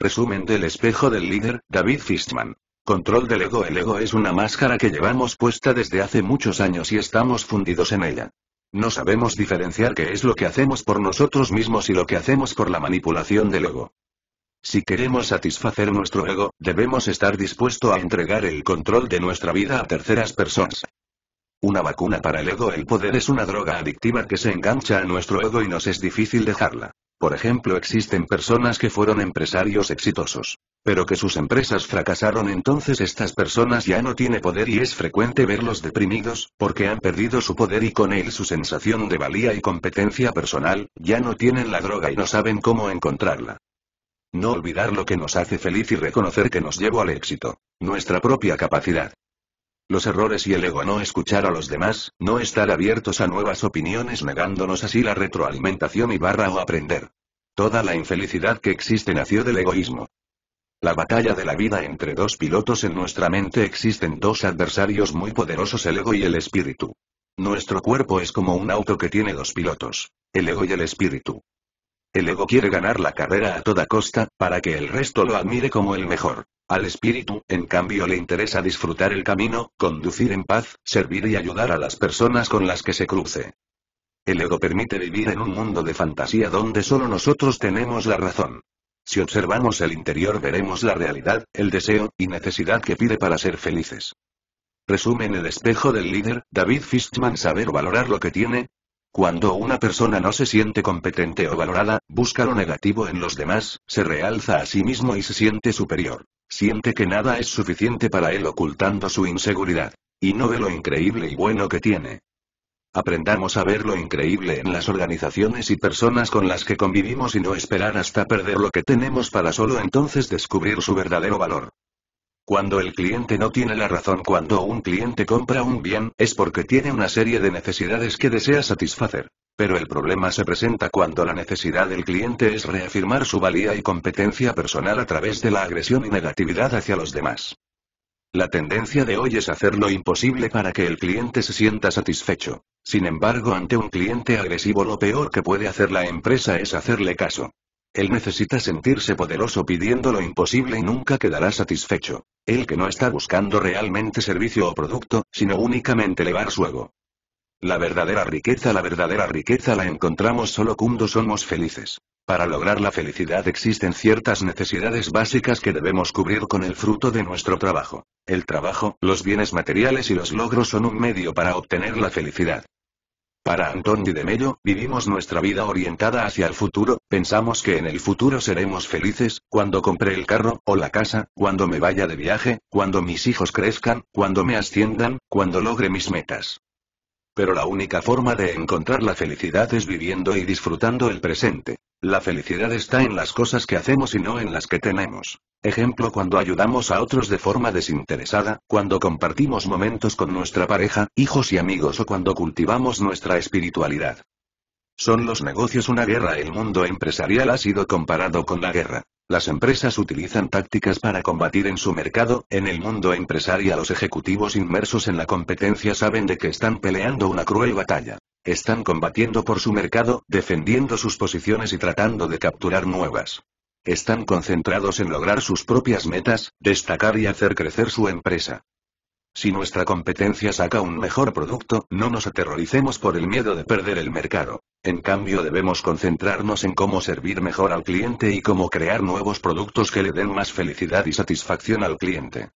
Resumen del espejo del líder, David Fishman. Control del ego. El ego es una máscara que llevamos puesta desde hace muchos años y estamos fundidos en ella. No sabemos diferenciar qué es lo que hacemos por nosotros mismos y lo que hacemos por la manipulación del ego. Si queremos satisfacer nuestro ego, debemos estar dispuesto a entregar el control de nuestra vida a terceras personas. Una vacuna para el ego. El poder es una droga adictiva que se engancha a nuestro ego y nos es difícil dejarla. Por ejemplo, existen personas que fueron empresarios exitosos, pero que sus empresas fracasaron, entonces estas personas ya no tienen poder y es frecuente verlos deprimidos, porque han perdido su poder y con él su sensación de valía y competencia personal, ya no tienen la droga y no saben cómo encontrarla. No olvidar lo que nos hace feliz y reconocer que nos llevó al éxito, nuestra propia capacidad. Los errores y el ego no escuchar a los demás, no estar abiertos a nuevas opiniones negándonos así la retroalimentación y barra o aprender. Toda la infelicidad que existe nació del egoísmo. La batalla de la vida entre dos pilotos en nuestra mente existen dos adversarios muy poderosos, el ego y el espíritu. Nuestro cuerpo es como un auto que tiene dos pilotos, el ego y el espíritu. El ego quiere ganar la carrera a toda costa, para que el resto lo admire como el mejor. Al espíritu, en cambio, le interesa disfrutar el camino, conducir en paz, servir y ayudar a las personas con las que se cruce. El ego permite vivir en un mundo de fantasía donde solo nosotros tenemos la razón. Si observamos el interior veremos la realidad, el deseo y necesidad que pide para ser felices. Resumen el espejo del líder, David Fishman saber valorar lo que tiene. Cuando una persona no se siente competente o valorada, busca lo negativo en los demás, se realza a sí mismo y se siente superior. Siente que nada es suficiente para él ocultando su inseguridad. Y no ve lo increíble y bueno que tiene. Aprendamos a ver lo increíble en las organizaciones y personas con las que convivimos y no esperar hasta perder lo que tenemos para solo entonces descubrir su verdadero valor. Cuando el cliente no tiene la razón cuando un cliente compra un bien, es porque tiene una serie de necesidades que desea satisfacer. Pero el problema se presenta cuando la necesidad del cliente es reafirmar su valía y competencia personal a través de la agresión y negatividad hacia los demás. La tendencia de hoy es hacer lo imposible para que el cliente se sienta satisfecho. Sin embargo, ante un cliente agresivo lo peor que puede hacer la empresa es hacerle caso. Él necesita sentirse poderoso pidiendo lo imposible y nunca quedará satisfecho. Él que no está buscando realmente servicio o producto, sino únicamente elevar su ego. La verdadera riqueza, la verdadera riqueza la encontramos solo cuando somos felices. Para lograr la felicidad existen ciertas necesidades básicas que debemos cubrir con el fruto de nuestro trabajo. El trabajo, los bienes materiales y los logros son un medio para obtener la felicidad. Para Antón de Mello, vivimos nuestra vida orientada hacia el futuro, pensamos que en el futuro seremos felices, cuando compre el carro, o la casa, cuando me vaya de viaje, cuando mis hijos crezcan, cuando me asciendan, cuando logre mis metas. Pero la única forma de encontrar la felicidad es viviendo y disfrutando el presente. La felicidad está en las cosas que hacemos y no en las que tenemos. Ejemplo, cuando ayudamos a otros de forma desinteresada, cuando compartimos momentos con nuestra pareja, hijos y amigos o cuando cultivamos nuestra espiritualidad. ¿Son los negocios una guerra? El mundo empresarial ha sido comparado con la guerra. Las empresas utilizan tácticas para combatir en su mercado, en el mundo empresarial los ejecutivos inmersos en la competencia saben de que están peleando una cruel batalla. Están combatiendo por su mercado, defendiendo sus posiciones y tratando de capturar nuevas. Están concentrados en lograr sus propias metas, destacar y hacer crecer su empresa. Si nuestra competencia saca un mejor producto, no nos aterroricemos por el miedo de perder el mercado. En cambio debemos concentrarnos en cómo servir mejor al cliente y cómo crear nuevos productos que le den más felicidad y satisfacción al cliente.